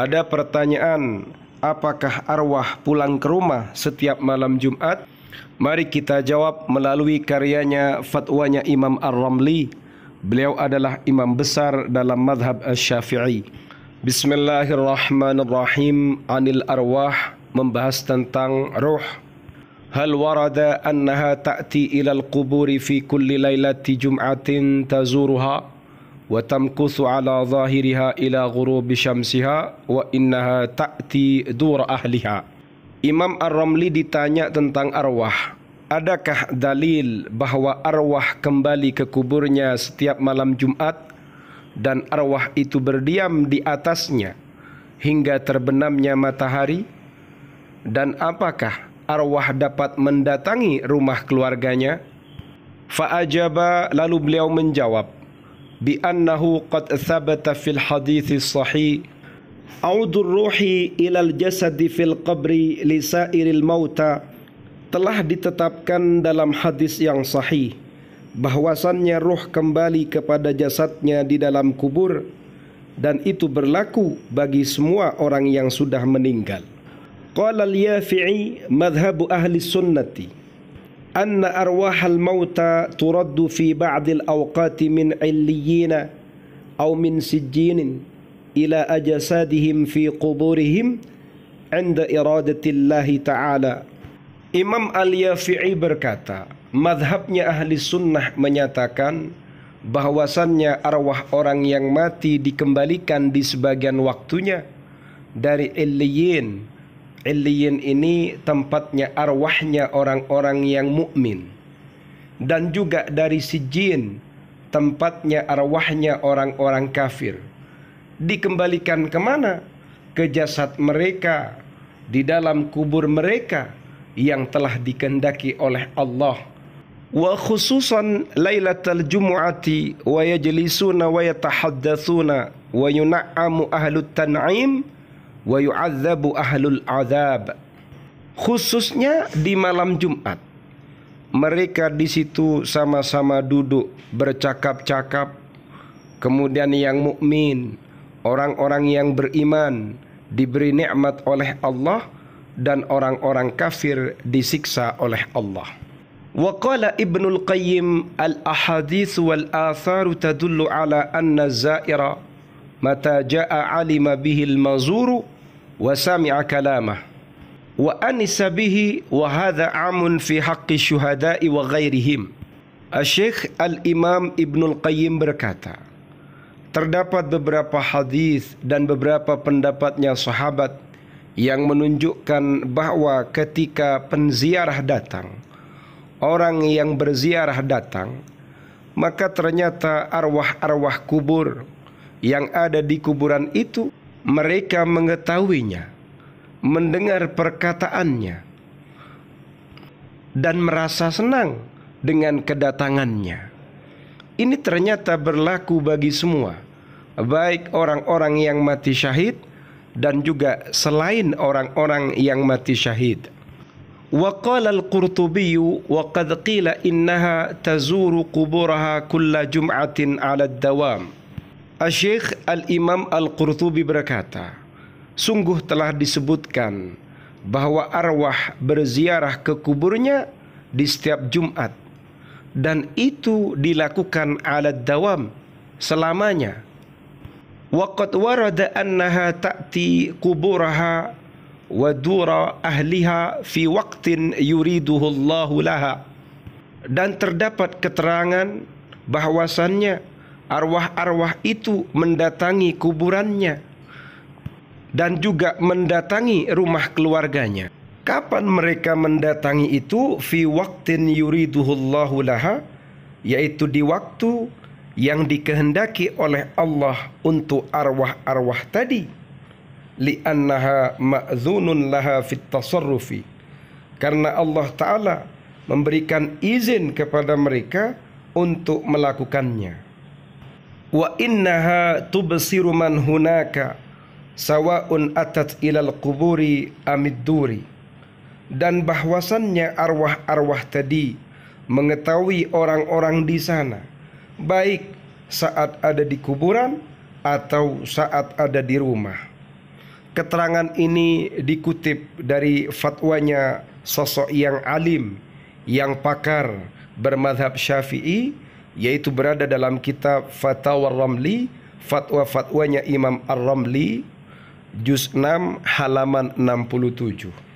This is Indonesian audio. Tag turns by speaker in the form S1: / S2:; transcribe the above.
S1: Ada pertanyaan, apakah arwah pulang ke rumah setiap malam Jumat? Mari kita jawab melalui karyanya fatwanya Imam Ar-Ramli. Beliau adalah imam besar dalam madhab syafii Bismillahirrahmanirrahim. Anil arwah membahas tentang ruh. Hal warada annaha ta'ti ila al fi kulli laylati jum'atin tazuruha? وتمكث على ظاهرها إلى غروب شمسها وإنها تأتي دور أهلها. Imam Ar-Ramli ditanya tentang arwah Adakah dalil bahwa arwah kembali ke kuburnya setiap malam Jumat dan arwah itu berdiam di atasnya hingga terbenamnya matahari? Dan apakah arwah dapat mendatangi rumah keluarganya? Fa'ajaba lalu beliau menjawab, بأنه قد ثبت في الحديث الصحيح sahih الروح إلى الجسد في القبر لسائر الموتى، telah ditetapkan dalam hadis yang sahih bahwasannya ruh kembali kepada jasadnya di dalam kubur dan itu berlaku bagi semua orang yang sudah meninggal. Qala al-Yafi'i madhhabu ahli sunnati anna arwahal mauta turaddu fi ba'dil awqati min illiyina aw min sijjinin ila ajasadihim fi quburihim inda iradatillahi ta'ala Imam Al-Yafi'i berkata madhabnya ahli sunnah menyatakan bahwasannya arwah orang yang mati dikembalikan di sebagian waktunya dari illiyin Iliyin ini tempatnya arwahnya orang-orang yang mukmin dan juga dari Sijin tempatnya arwahnya orang-orang kafir dikembalikan kemana ke jasad mereka di dalam kubur mereka yang telah dikendaki oleh Allah wa khususan lailatal jumu'ati wa yajlisuna wa yatahaddatsuna wa yun'amu ahlut tan'im wa yu'adzabu ahlul azab khususnya di malam Jumat mereka di situ sama-sama duduk bercakap-cakap kemudian yang mukmin orang-orang yang beriman diberi nikmat oleh Allah dan orang-orang kafir disiksa oleh Allah وقال ابن القيم الأحاديث والآثار تدل على أن الزائر متى جاء علم به المزور وسمع كلامه وأنس به وهذا bihi في حق الشهداء وغيرهم haqqi الإمام ابن القيم Al-Imam Ibnul Qayyim berkata, terdapat beberapa hadis dan beberapa pendapatnya sahabat yang menunjukkan bahwa ketika penziarah datang, orang yang berziarah datang, maka ternyata arwah-arwah kubur yang ada di kuburan itu mereka mengetahuinya, mendengar perkataannya, dan merasa senang dengan kedatangannya. Ini ternyata berlaku bagi semua, baik orang-orang yang mati syahid dan juga selain orang-orang yang mati syahid. وقال القرطبي وقد قيل إنها تزور قبورها كل جمعة على الدوام Syekh Al-Imam Al-Qurtubi berkata, sungguh telah disebutkan bahwa arwah berziarah ke kuburnya di setiap Jumat dan itu dilakukan alat dawam selamanya. Waqad warada annaha ta'ti kuburaha wa dura ahliha fi waqtin yuriduhu Allahu laha. Dan terdapat keterangan bahwasannya arwah-arwah itu mendatangi kuburannya dan juga mendatangi rumah keluarganya. Kapan mereka mendatangi itu? Fi waktin yuriduhullahu laha yaitu di waktu yang dikehendaki oleh Allah untuk arwah-arwah tadi li'annaha ma'zunun laha fit tasarrufi karena Allah taala memberikan izin kepada mereka untuk melakukannya wa innaha tubsiru man hunaka sawa'un atat ilal kuburi amid dan bahwasannya arwah-arwah tadi mengetahui orang-orang di sana baik saat ada di kuburan atau saat ada di rumah keterangan ini dikutip dari fatwanya sosok yang alim yang pakar bermadhab syafi'i yaitu berada dalam kitab Fatwa Ramli, fatwa-fatwanya Imam Ar-Ramli, juz 6 halaman 67.